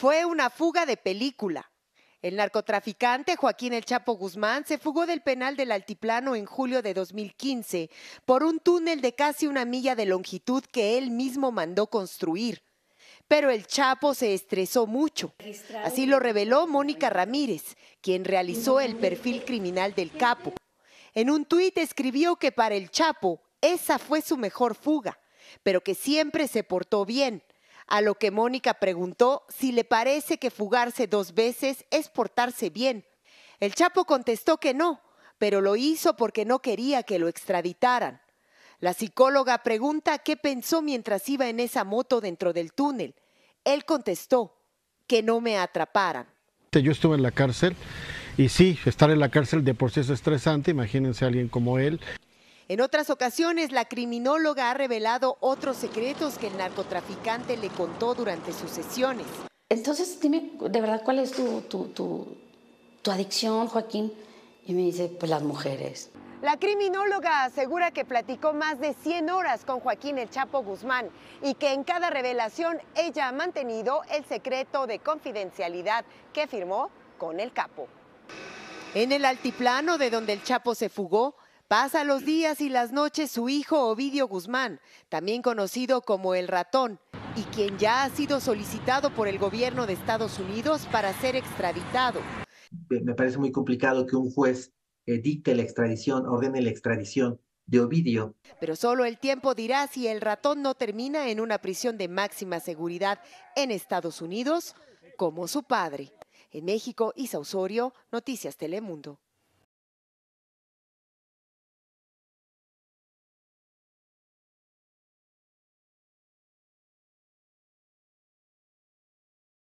Fue una fuga de película. El narcotraficante Joaquín El Chapo Guzmán se fugó del penal del Altiplano en julio de 2015 por un túnel de casi una milla de longitud que él mismo mandó construir. Pero el Chapo se estresó mucho. Así lo reveló Mónica Ramírez, quien realizó el perfil criminal del capo. En un tuit escribió que para el Chapo esa fue su mejor fuga, pero que siempre se portó bien a lo que Mónica preguntó si le parece que fugarse dos veces es portarse bien. El Chapo contestó que no, pero lo hizo porque no quería que lo extraditaran. La psicóloga pregunta qué pensó mientras iba en esa moto dentro del túnel. Él contestó que no me atraparan. Yo estuve en la cárcel y sí, estar en la cárcel de por sí es estresante, imagínense a alguien como él. En otras ocasiones, la criminóloga ha revelado otros secretos que el narcotraficante le contó durante sus sesiones. Entonces, dime, de verdad, ¿cuál es tu, adicción, Joaquín? Y me dice, pues las mujeres. La criminóloga asegura que platicó más de 100 horas con Joaquín El Chapo Guzmán y que en cada revelación ella ha mantenido el secreto de confidencialidad que firmó con el capo. En el altiplano de donde el Chapo se fugó, Pasa los días y las noches su hijo Ovidio Guzmán, también conocido como el ratón, y quien ya ha sido solicitado por el gobierno de Estados Unidos para ser extraditado. Me parece muy complicado que un juez eh, dicte la extradición, ordene la extradición de Ovidio. Pero solo el tiempo dirá si el ratón no termina en una prisión de máxima seguridad en Estados Unidos como su padre. En México, Isa Osorio, Noticias Telemundo.